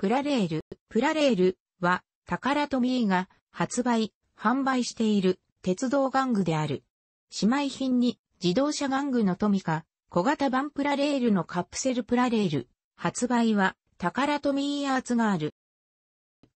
プラレール、プラレールは、タカラトミーが発売、販売している鉄道玩具である。姉妹品に自動車玩具のトミカ、小型版プラレールのカプセルプラレール、発売は、タカラトミーアーツがある。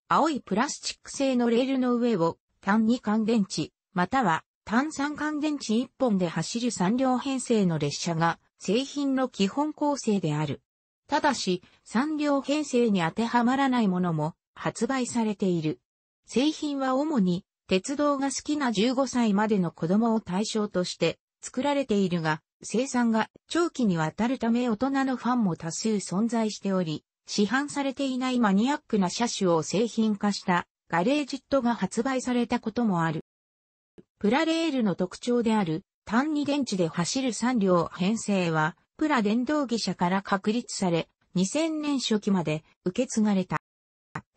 青いプラスチック製のレールの上を、単二乾電池、または単三乾電池1本で走る3両編成の列車が、製品の基本構成である。ただし、産業編成に当てはまらないものも発売されている。製品は主に鉄道が好きな15歳までの子供を対象として作られているが、生産が長期にわたるため大人のファンも多数存在しており、市販されていないマニアックな車種を製品化したガレージットが発売されたこともある。プラレールの特徴である単二電池で走る3両編成はプラ電動技社から確立され、2000年初期まで受け継がれた。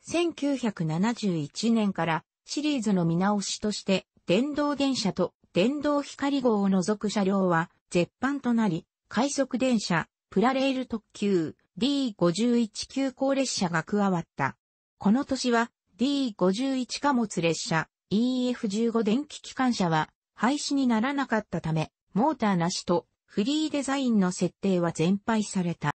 1971年からシリーズの見直しとして、電動電車と電動光号を除く車両は絶版となり、快速電車、プラレール特急、D51 急行列車が加わった。この年は D51 貨物列車、EF15 電気機関車は廃止にならなかったため、モーターなしとフリーデザインの設定は全廃された。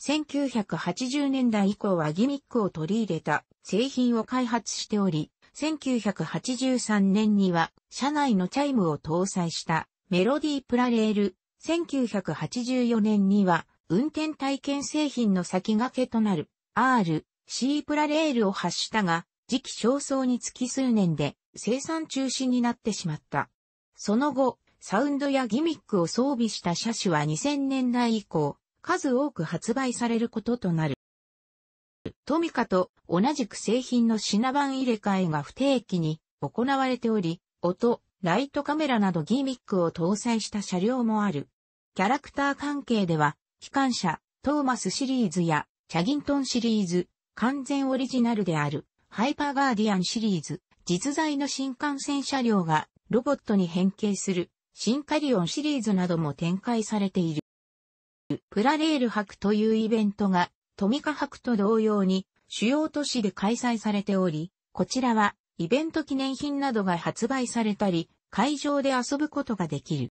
1980年代以降はギミックを取り入れた製品を開発しており、1983年には車内のチャイムを搭載したメロディープラレール、1984年には運転体験製品の先駆けとなる R、C プラレールを発したが、時期尚早につき数年で生産中止になってしまった。その後、サウンドやギミックを装備した車種は2000年代以降、数多く発売されることとなる。トミカと同じく製品の品番入れ替えが不定期に行われており、音、ライトカメラなどギミックを搭載した車両もある。キャラクター関係では、機関車、トーマスシリーズや、チャギントンシリーズ、完全オリジナルである、ハイパーガーディアンシリーズ、実在の新幹線車両がロボットに変形するシンカリオンシリーズなども展開されている。プラレール博というイベントが、トミカ博と同様に主要都市で開催されており、こちらはイベント記念品などが発売されたり、会場で遊ぶことができる。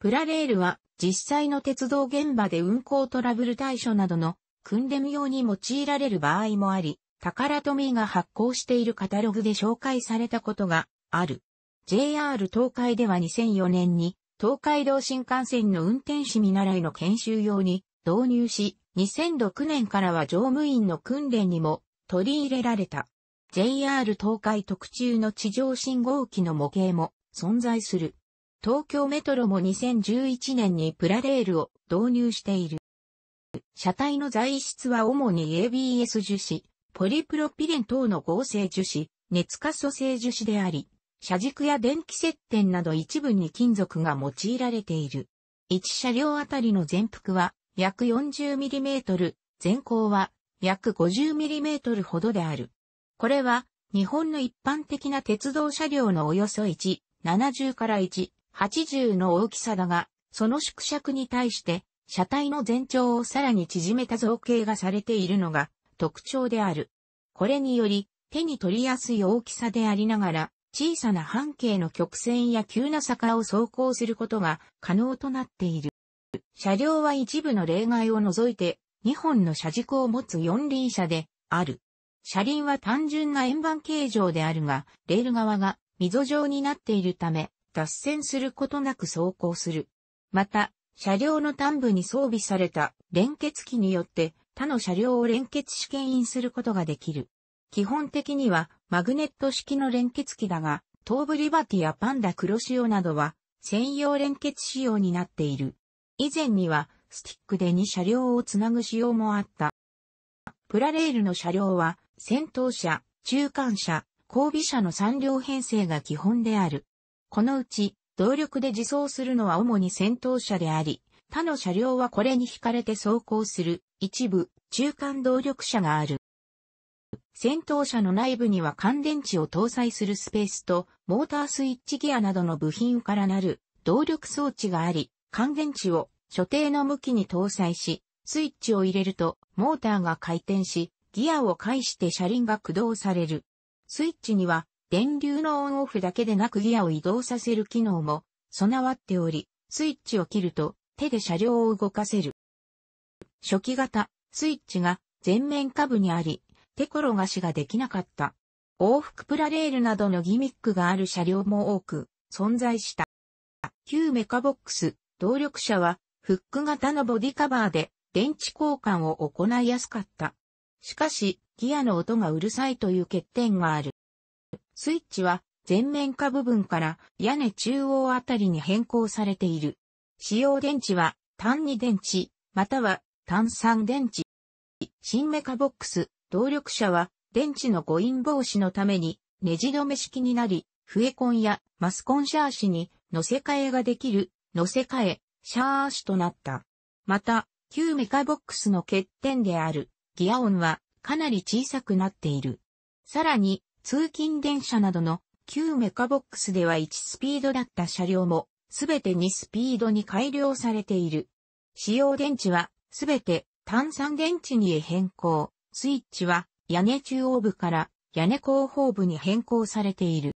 プラレールは実際の鉄道現場で運行トラブル対処などの訓練用に用いられる場合もあり、タカラトミーが発行しているカタログで紹介されたことがある。JR 東海では2004年に東海道新幹線の運転士見習いの研修用に導入し、2006年からは乗務員の訓練にも取り入れられた。JR 東海特注の地上信号機の模型も存在する。東京メトロも2011年にプラレールを導入している。車体の材質は主に ABS 樹脂、ポリプロピレン等の合成樹脂、熱化塑性樹脂であり、車軸や電気接点など一部に金属が用いられている。1車両あたりの全幅は約 40mm、全高は約 50mm ほどである。これは日本の一般的な鉄道車両のおよそ1、70から1、80の大きさだが、その縮尺に対して車体の全長をさらに縮めた造形がされているのが特徴である。これにより手に取りやすい大きさでありながら、小さな半径の曲線や急な坂を走行することが可能となっている。車両は一部の例外を除いて、2本の車軸を持つ四輪車である。車輪は単純な円盤形状であるが、レール側が溝状になっているため、脱線することなく走行する。また、車両の端部に装備された連結機によって他の車両を連結試験員することができる。基本的にはマグネット式の連結機だが、東部リバティやパンダ黒潮などは専用連結仕様になっている。以前にはスティックで2車両をつなぐ仕様もあった。プラレールの車両は先頭車、中間車、後尾車の3両編成が基本である。このうち動力で自走するのは主に先頭車であり、他の車両はこれに惹かれて走行する一部中間動力車がある。戦闘車の内部には乾電池を搭載するスペースと、モータースイッチギアなどの部品からなる動力装置があり、乾電池を所定の向きに搭載し、スイッチを入れると、モーターが回転し、ギアを介して車輪が駆動される。スイッチには、電流のオンオフだけでなくギアを移動させる機能も備わっており、スイッチを切ると手で車両を動かせる。初期型スイッチが全面下部にあり、手転がしができなかった。往復プラレールなどのギミックがある車両も多く存在した。旧メカボックス、動力車はフック型のボディカバーで電池交換を行いやすかった。しかし、ギアの音がうるさいという欠点がある。スイッチは前面下部分から屋根中央あたりに変更されている。使用電池は単2電池、または単3電池。新メカボックス、動力車は電池の誤飲防止のためにネジ止め式になり、フコンやマスコンシャーシに乗せ替えができる乗せ替え、シャーシとなった。また、旧メカボックスの欠点であるギア音はかなり小さくなっている。さらに、通勤電車などの旧メカボックスでは1スピードだった車両も、すべて2スピードに改良されている。使用電池は、すべて炭酸電池に変更。スイッチは屋根中央部から屋根後方部に変更されている。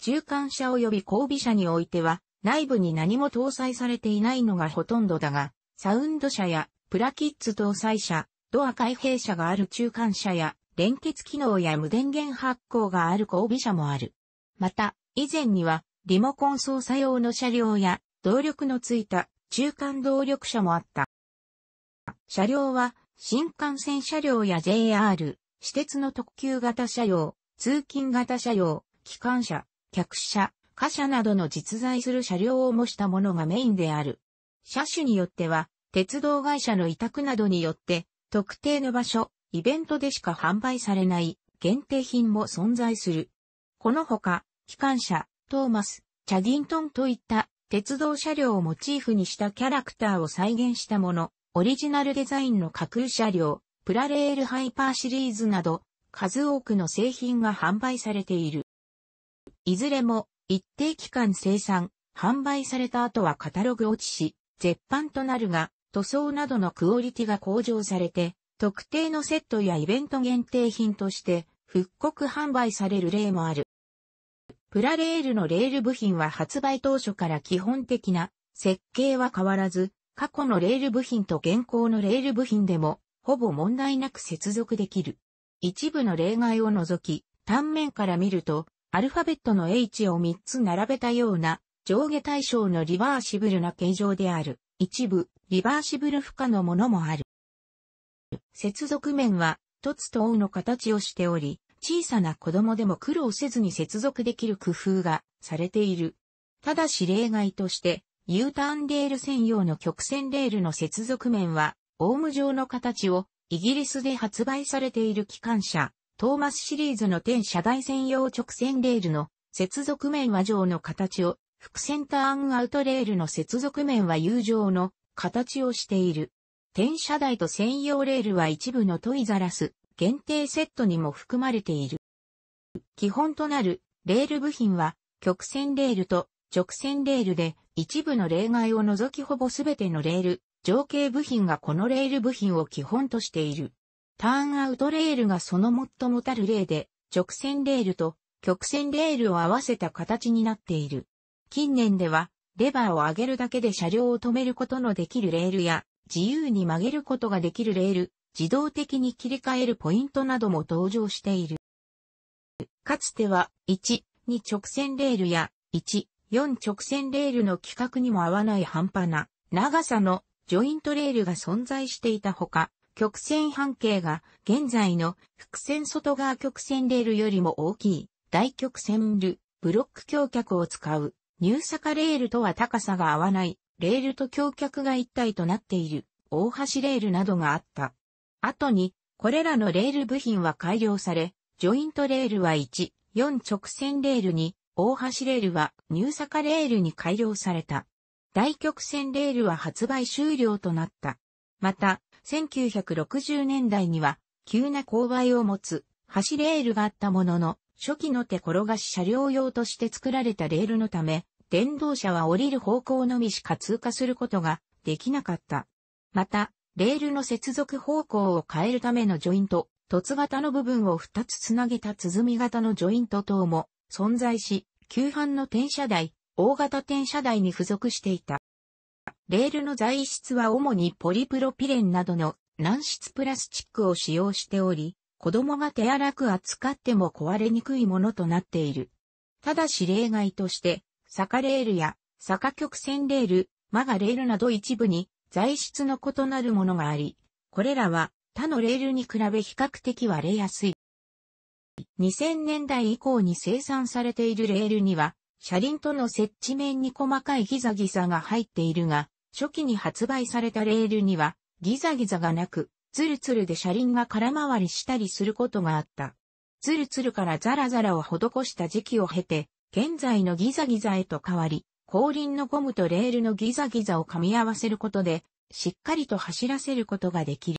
中間車及び後尾車においては内部に何も搭載されていないのがほとんどだが、サウンド車やプラキッズ搭載車、ドア開閉車がある中間車や連結機能や無電源発光がある後尾車もある。また、以前にはリモコン操作用の車両や動力のついた中間動力車もあった。車両は新幹線車両や JR、私鉄の特急型車両、通勤型車両、機関車、客車、貨車などの実在する車両を模したものがメインである。車種によっては、鉄道会社の委託などによって、特定の場所、イベントでしか販売されない限定品も存在する。このほか、機関車、トーマス、チャディントンといった鉄道車両をモチーフにしたキャラクターを再現したもの、オリジナルデザインの架空車両、プラレールハイパーシリーズなど、数多くの製品が販売されている。いずれも、一定期間生産、販売された後はカタログ落ちし、絶版となるが、塗装などのクオリティが向上されて、特定のセットやイベント限定品として、復刻販売される例もある。プラレールのレール部品は発売当初から基本的な設計は変わらず、過去のレール部品と現行のレール部品でも、ほぼ問題なく接続できる。一部の例外を除き、単面から見ると、アルファベットの H を3つ並べたような、上下対象のリバーシブルな形状である。一部、リバーシブル不可のものもある。接続面は、凸と O の形をしており、小さな子供でも苦労せずに接続できる工夫がされている。ただし例外として、U ターンレール専用の曲線レールの接続面は、オウム状の形を、イギリスで発売されている機関車、トーマスシリーズの天車台専用直線レールの接続面は上の形を、副センターアンアウトレールの接続面は U 状の形をしている。転車台と専用レールは一部のトイザラス限定セットにも含まれている。基本となるレール部品は曲線レールと直線レールで一部の例外を除きほぼすべてのレール、情景部品がこのレール部品を基本としている。ターンアウトレールがその最もたる例で、直線レールと曲線レールを合わせた形になっている。近年では、レバーを上げるだけで車両を止めることのできるレールや、自由に曲げることができるレール、自動的に切り替えるポイントなども登場している。かつては、1、2直線レールや、1、4直線レールの規格にも合わない半端な長さのジョイントレールが存在していたほか、曲線半径が現在の複線外側曲線レールよりも大きい大曲線ル、ブロック橋脚を使うニューサカレールとは高さが合わないレールと橋脚が一体となっている大橋レールなどがあった。後に、これらのレール部品は改良され、ジョイントレールは1、4直線レールに大橋レールはニューサカレールに改良された。大曲線レールは発売終了となった。また、1960年代には、急な勾配を持つ、橋レールがあったものの、初期の手転がし車両用として作られたレールのため、電動車は降りる方向のみしか通過することができなかった。また、レールの接続方向を変えるためのジョイント、凸型の部分を2つつなげた鼓型のジョイント等も存在し、旧版の転車台、大型転車台に付属していた。レールの材質は主にポリプロピレンなどの軟質プラスチックを使用しており、子供が手荒く扱っても壊れにくいものとなっている。ただし例外として、坂レールや坂曲線レール、マガレールなど一部に材質の異なるものがあり、これらは他のレールに比べ比較的割れやすい。2000年代以降に生産されているレールには、車輪との接地面に細かいギザギザが入っているが、初期に発売されたレールには、ギザギザがなく、ツルツルで車輪が空回りしたりすることがあった。ツルツルからザラザラを施した時期を経て、現在のギザギザへと変わり、後輪のゴムとレールのギザギザを噛み合わせることで、しっかりと走らせることができる。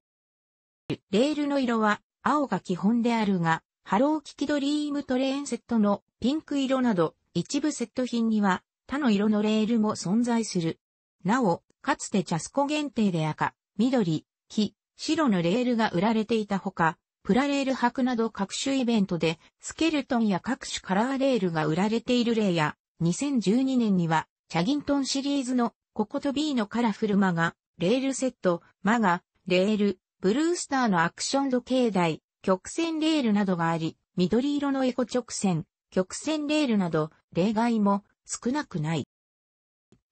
レールの色は青が基本であるが、ハローキキドリームトレーンセットのピンク色など一部セット品には他の色のレールも存在する。なお、かつてチャスコ限定で赤、緑、黄、白のレールが売られていたほか、プラレール博など各種イベントでスケルトンや各種カラーレールが売られている例や、2012年にはチャギントンシリーズのココと B のカラフルマガ、レールセット、マガ、レール、ブルースターのアクション時計台、曲線レールなどがあり、緑色のエコ直線、曲線レールなど、例外も少なくない。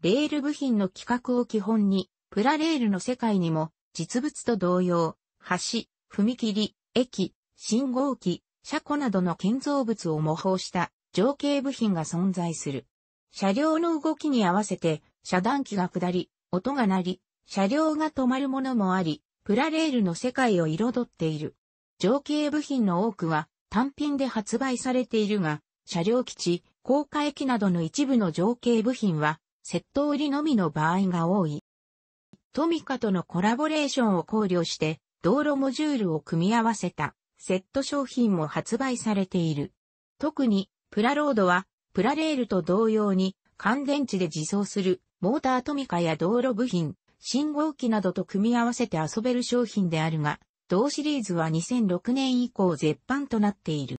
レール部品の規格を基本に、プラレールの世界にも、実物と同様、橋、踏切、駅、信号機、車庫などの建造物を模倣した情景部品が存在する。車両の動きに合わせて、遮断機が下り、音が鳴り、車両が止まるものもあり、プラレールの世界を彩っている。上形部品の多くは単品で発売されているが、車両基地、高架駅などの一部の上形部品は、セット売りのみの場合が多い。トミカとのコラボレーションを考慮して、道路モジュールを組み合わせたセット商品も発売されている。特に、プラロードは、プラレールと同様に、乾電池で自走するモータートミカや道路部品、信号機などと組み合わせて遊べる商品であるが、同シリーズは2006年以降絶版となっている。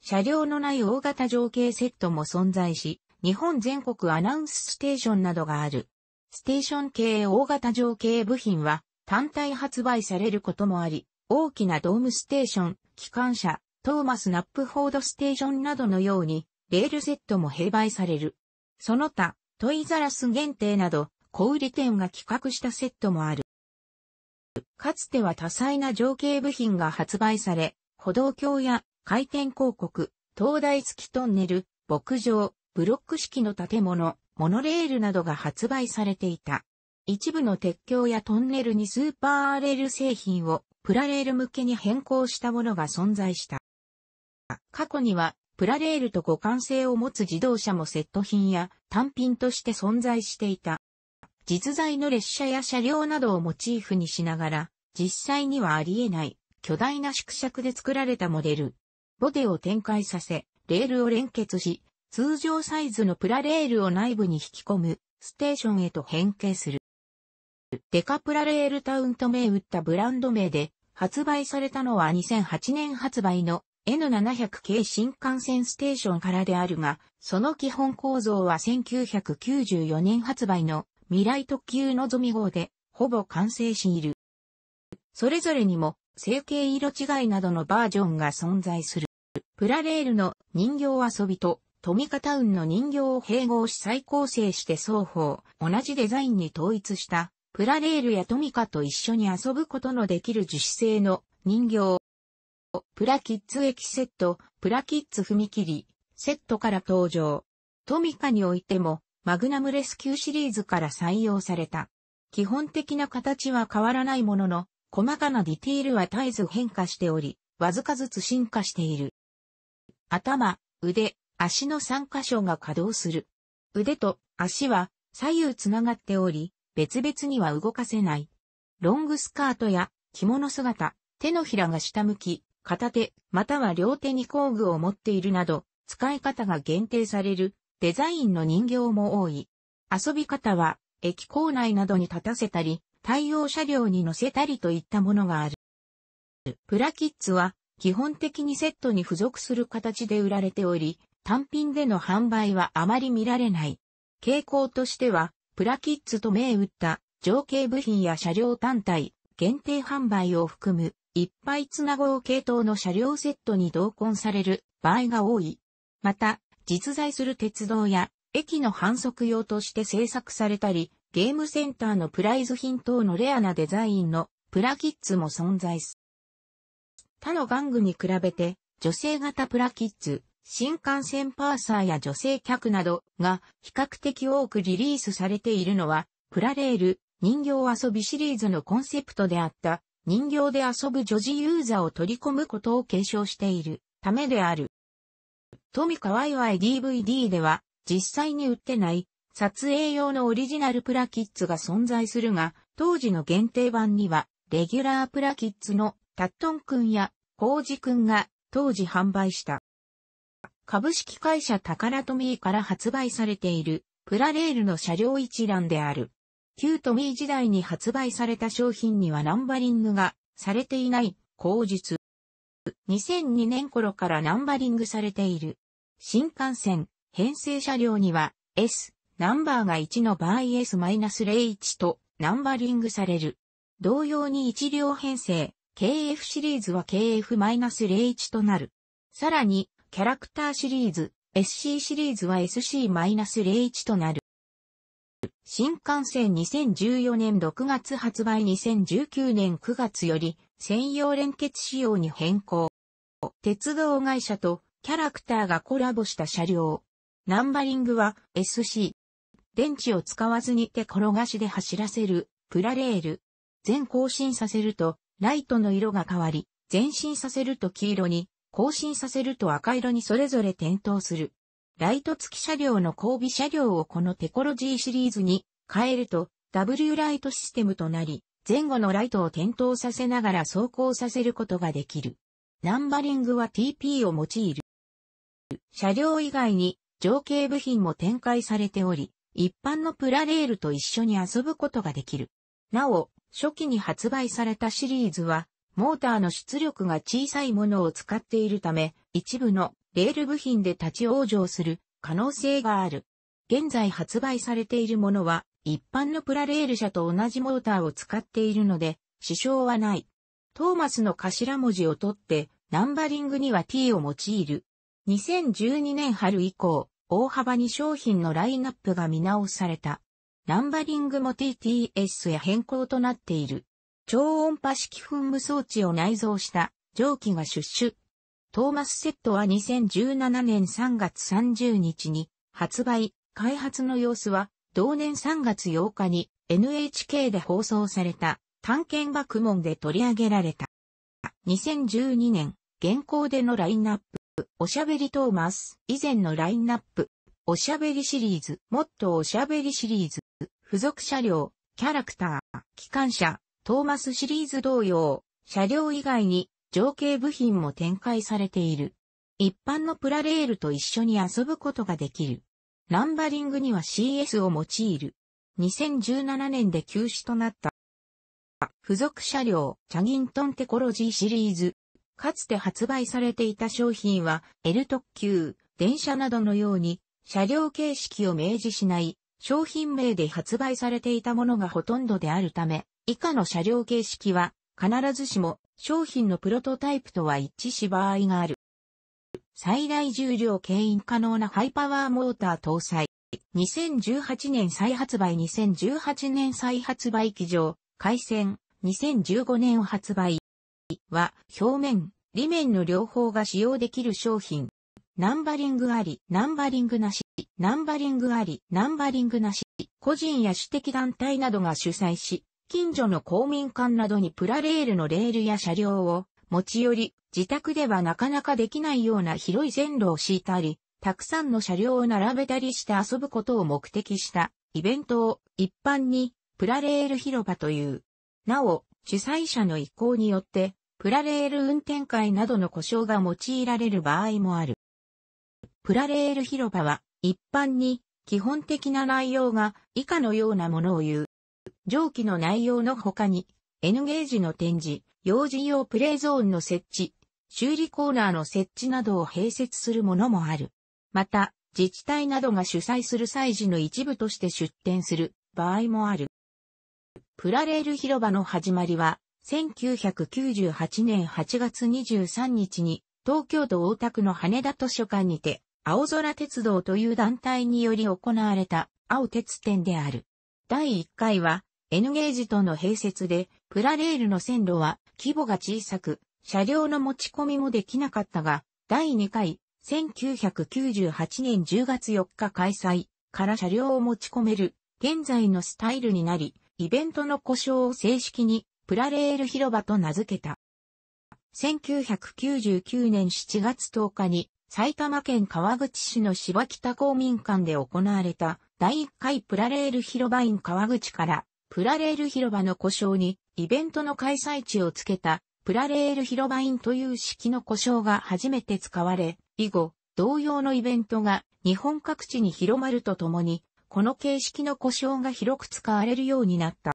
車両のない大型情景セットも存在し、日本全国アナウンスステーションなどがある。ステーション系大型情景部品は単体発売されることもあり、大きなドームステーション、機関車、トーマスナップフォードステーションなどのように、レールセットも併売される。その他、トイザラス限定など、小売店が企画したセットもある。かつては多彩な情景部品が発売され、歩道橋や回転広告、灯台付きトンネル、牧場、ブロック式の建物、モノレールなどが発売されていた。一部の鉄橋やトンネルにスーパーレール製品をプラレール向けに変更したものが存在した。過去にはプラレールと互換性を持つ自動車もセット品や単品として存在していた。実在の列車や車両などをモチーフにしながら、実際にはありえない巨大な縮尺で作られたモデル。ボデを展開させ、レールを連結し、通常サイズのプラレールを内部に引き込むステーションへと変形する。デカプラレールタウンと銘打ったブランド名で発売されたのは2008年発売の N700 系新幹線ステーションからであるが、その基本構造は1994年発売の未来特急のぞみ号で、ほぼ完成している。それぞれにも、成形色違いなどのバージョンが存在する。プラレールの人形遊びと、トミカタウンの人形を併合し再構成して双方、同じデザインに統一した、プラレールやトミカと一緒に遊ぶことのできる樹脂製の人形。プラキッズ駅セット、プラキッズ踏切、セットから登場。トミカにおいても、マグナムレスキューシリーズから採用された。基本的な形は変わらないものの、細かなディティールは絶えず変化しており、わずかずつ進化している。頭、腕、足の3箇所が稼働する。腕と足は左右つながっており、別々には動かせない。ロングスカートや着物姿、手のひらが下向き、片手、または両手に工具を持っているなど、使い方が限定されるデザインの人形も多い。遊び方は、駅構内などに立たせたり、対応車両に乗せたりといったものがある。プラキッズは、基本的にセットに付属する形で売られており、単品での販売はあまり見られない。傾向としては、プラキッズと銘打った情景部品や車両単体、限定販売を含む一杯つなごう系統の車両セットに同梱される場合が多い。また、実在する鉄道や駅の反則用として制作されたり、ゲームセンターのプライズ品等のレアなデザインのプラキッズも存在す。他の玩具に比べて、女性型プラキッズ、新幹線パーサーや女性客などが比較的多くリリースされているのは、プラレール、人形遊びシリーズのコンセプトであった、人形で遊ぶ女児ユーザーを取り込むことを継承しているためである。トミカワイワイ DVD では、実際に売ってない、撮影用のオリジナルプラキッズが存在するが、当時の限定版には、レギュラープラキッズのタットンくんやコウジくんが当時販売した。株式会社タカラトミーから発売されているプラレールの車両一覧である。旧トミー時代に発売された商品にはナンバリングがされていない口実。2002年頃からナンバリングされている。新幹線、編成車両には S、ナンバーが1の場合 S-01 とナンバリングされる。同様に1両編成、KF シリーズは KF-01 となる。さらに、キャラクターシリーズ、SC シリーズは SC-01 となる。新幹線2014年6月発売2019年9月より専用連結仕様に変更。鉄道会社とキャラクターがコラボした車両。ナンバリングは SC。電池を使わずに手転がしで走らせるプラレール。全更新させるとライトの色が変わり、前進させると黄色に、更新させると赤色にそれぞれ点灯する。ライト付き車両の交尾車両をこのテコロジーシリーズに変えると W ライトシステムとなり、前後のライトを点灯させながら走行させることができる。ナンバリングは TP を用いる。車両以外に情景部品も展開されており、一般のプラレールと一緒に遊ぶことができる。なお、初期に発売されたシリーズは、モーターの出力が小さいものを使っているため、一部のレール部品で立ち往生する可能性がある。現在発売されているものは、一般のプラレール車と同じモーターを使っているので、支障はない。トーマスの頭文字を取って、ナンバリングには T を用いる。2012年春以降、大幅に商品のラインナップが見直された。ナンバリングも TTS へ変更となっている。超音波式噴霧装置を内蔵した蒸気が出ュトーマスセットは2017年3月30日に発売、開発の様子は同年3月8日に NHK で放送された探検学問で取り上げられた。2012年、現行でのラインナップ、おしゃべりトーマス、以前のラインナップ、おしゃべりシリーズ、もっとおしゃべりシリーズ、付属車両、キャラクター、機関車、トーマスシリーズ同様、車両以外に情景部品も展開されている。一般のプラレールと一緒に遊ぶことができる。ナンバリングには CS を用いる。2017年で休止となった。付属車両、チャギントンテコロジーシリーズ。かつて発売されていた商品は、L 特急、電車などのように、車両形式を明示しない、商品名で発売されていたものがほとんどであるため、以下の車両形式は、必ずしも、商品のプロトタイプとは一致し場合がある。最大重量牽引可能なハイパワーモーター搭載。2018年再発売2018年再発売機上、回線、2015年発売は表面、裏面の両方が使用できる商品。ナンバリングあり、ナンバリングなし、ナンバリングあり、ナンバリングなし、個人や主的団体などが主催し、近所の公民館などにプラレールのレールや車両を持ち寄り自宅ではなかなかできないような広い線路を敷いたり、たくさんの車両を並べたりして遊ぶことを目的したイベントを一般にプラレール広場という。なお、主催者の意向によって、プラレール運転会などの故障が用いられる場合もある。プラレール広場は一般に基本的な内容が以下のようなものを言う。上記の内容の他に N ゲージの展示、幼児用プレイゾーンの設置、修理コーナーの設置などを併設するものもある。また、自治体などが主催する祭事の一部として出展する場合もある。プラレール広場の始まりは、1998年8月23日に、東京都大田区の羽田図書館にて、青空鉄道という団体により行われた青鉄展である。第1回は N ゲージとの併設で、プラレールの線路は規模が小さく、車両の持ち込みもできなかったが、第2回、1998年10月4日開催から車両を持ち込める、現在のスタイルになり、イベントの故障を正式に、プラレール広場と名付けた。1999年7月10日に、埼玉県川口市の芝北公民館で行われた、第1回プラレール広場員川口から、プラレール広場の故障に、イベントの開催地をつけたプラレール広場インという式の呼称が初めて使われ、以後、同様のイベントが日本各地に広まるとともに、この形式の呼称が広く使われるようになった。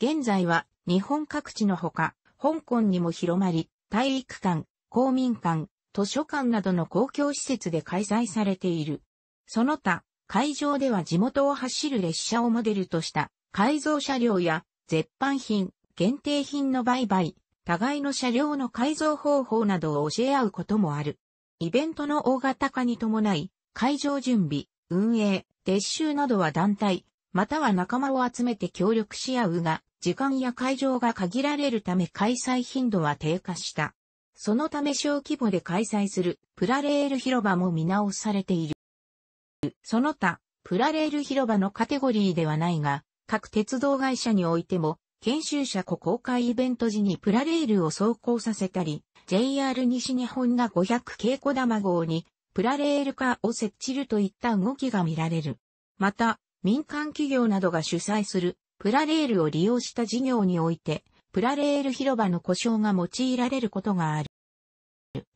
現在は日本各地のほか、香港にも広まり、体育館、公民館、図書館などの公共施設で開催されている。その他、会場では地元を走る列車をモデルとした改造車両や絶版品、限定品の売買、互いの車両の改造方法などを教え合うこともある。イベントの大型化に伴い、会場準備、運営、撤収などは団体、または仲間を集めて協力し合うが、時間や会場が限られるため開催頻度は低下した。そのため小規模で開催するプラレール広場も見直されている。その他、プラレール広場のカテゴリーではないが、各鉄道会社においても研修者湖公開イベント時にプラレールを走行させたり、JR 西日本が500稽古玉号にプラレール化を設置るといった動きが見られる。また、民間企業などが主催するプラレールを利用した事業において、プラレール広場の故障が用いられることがある。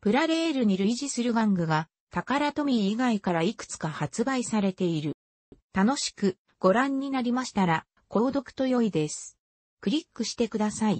プラレールに類似する玩具が、宝トミー以外からいくつか発売されている。楽しくご覧になりましたら、購読と良いです。クリックしてください。